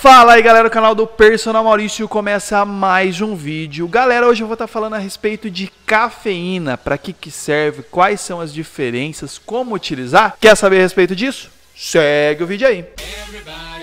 Fala aí galera, o canal do Personal Maurício começa mais um vídeo. Galera, hoje eu vou estar tá falando a respeito de cafeína, para que que serve, quais são as diferenças, como utilizar. Quer saber a respeito disso? Segue o vídeo aí. Everybody.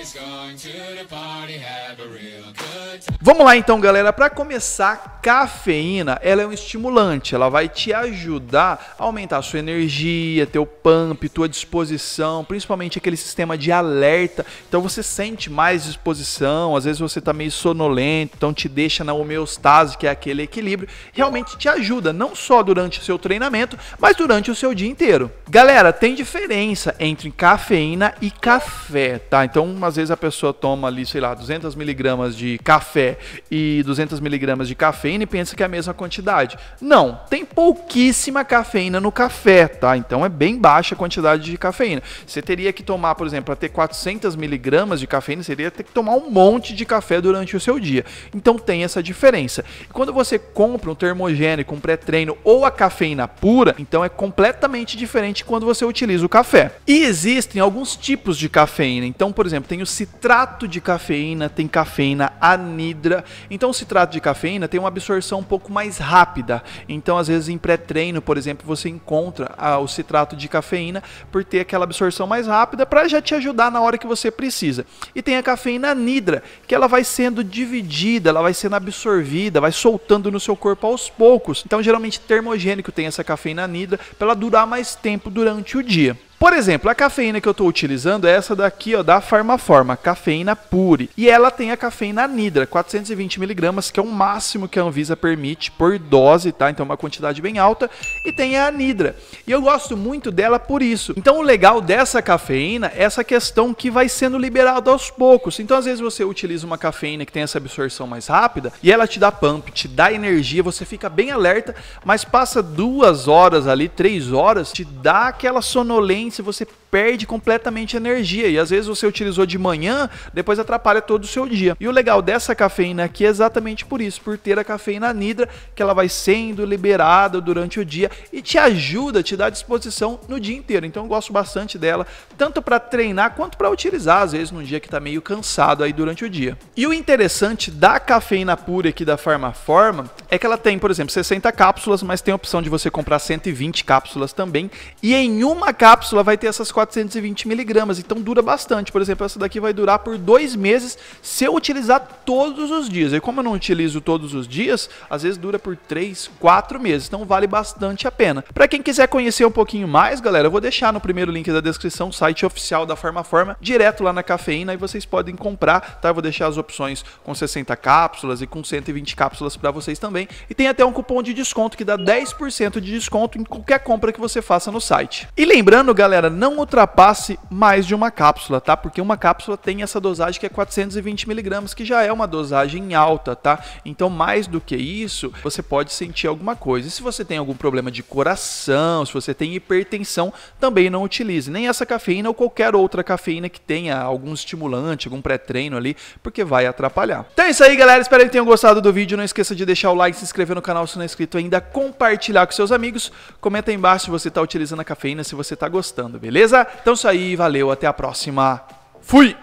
Vamos lá então, galera. Para começar, cafeína ela é um estimulante. Ela vai te ajudar a aumentar a sua energia, teu pump, tua disposição, principalmente aquele sistema de alerta. Então você sente mais disposição. Às vezes você tá meio sonolento, então te deixa na homeostase, que é aquele equilíbrio. Realmente te ajuda, não só durante o seu treinamento, mas durante o seu dia inteiro. Galera, tem diferença entre cafeína e café, tá? Então, às vezes a pessoa toma ali, sei lá, 200 miligramas de café e 200 miligramas de cafeína e pensa que é a mesma quantidade. Não, tem pouquíssima cafeína no café, tá? Então é bem baixa a quantidade de cafeína. Você teria que tomar, por exemplo, para ter 400 miligramas de cafeína, você teria que tomar um monte de café durante o seu dia. Então tem essa diferença. E quando você compra um termogênico, um pré-treino ou a cafeína pura, então é completamente diferente quando você utiliza o café. E existem alguns tipos de cafeína. Então, por exemplo, tem tem o citrato de cafeína, tem cafeína anidra. Então, o citrato de cafeína tem uma absorção um pouco mais rápida. Então, às vezes, em pré-treino, por exemplo, você encontra ah, o citrato de cafeína por ter aquela absorção mais rápida para já te ajudar na hora que você precisa. E tem a cafeína anidra, que ela vai sendo dividida, ela vai sendo absorvida, vai soltando no seu corpo aos poucos. Então, geralmente, termogênico tem essa cafeína anidra para ela durar mais tempo durante o dia. Por exemplo, a cafeína que eu estou utilizando é essa daqui, ó, da Farmaforma, cafeína pure. E ela tem a cafeína anidra, 420mg, que é o máximo que a Anvisa permite por dose, tá? Então é uma quantidade bem alta. E tem a anidra. E eu gosto muito dela por isso. Então o legal dessa cafeína é essa questão que vai sendo liberada aos poucos. Então às vezes você utiliza uma cafeína que tem essa absorção mais rápida e ela te dá pump, te dá energia, você fica bem alerta, mas passa duas horas ali, três horas, te dá aquela sonolência se você perde completamente energia e às vezes você utilizou de manhã, depois atrapalha todo o seu dia. E o legal dessa cafeína aqui é exatamente por isso, por ter a cafeína anidra, que ela vai sendo liberada durante o dia e te ajuda, te dá disposição no dia inteiro. Então eu gosto bastante dela, tanto para treinar quanto para utilizar às vezes num dia que está meio cansado aí durante o dia. E o interessante da cafeína pura aqui da Farmaforma é que ela tem, por exemplo, 60 cápsulas, mas tem a opção de você comprar 120 cápsulas também, e em uma cápsula vai ter essas 420 miligramas, então dura bastante. Por exemplo, essa daqui vai durar por dois meses se eu utilizar todos os dias. E como eu não utilizo todos os dias, às vezes dura por três, quatro meses, então vale bastante a pena. Para quem quiser conhecer um pouquinho mais, galera, eu vou deixar no primeiro link da descrição o site oficial da Farmaforma, direto lá na cafeína, e vocês podem comprar, tá? Eu vou deixar as opções com 60 cápsulas e com 120 cápsulas para vocês também. E tem até um cupom de desconto que dá 10% de desconto em qualquer compra que você faça no site. E lembrando, galera, não ultrapasse mais de uma cápsula, tá? Porque uma cápsula tem essa dosagem que é 420 miligramas, que já é uma dosagem alta, tá? Então, mais do que isso, você pode sentir alguma coisa. E se você tem algum problema de coração, se você tem hipertensão, também não utilize nem essa cafeína ou qualquer outra cafeína que tenha algum estimulante, algum pré-treino ali, porque vai atrapalhar. Então é isso aí, galera. Espero que tenham gostado do vídeo. Não esqueça de deixar o like, se inscrever no canal se não é inscrito ainda, compartilhar com seus amigos. Comenta aí embaixo se você está utilizando a cafeína, se você está gostando, beleza? Beleza? Então isso aí, valeu, até a próxima. Fui!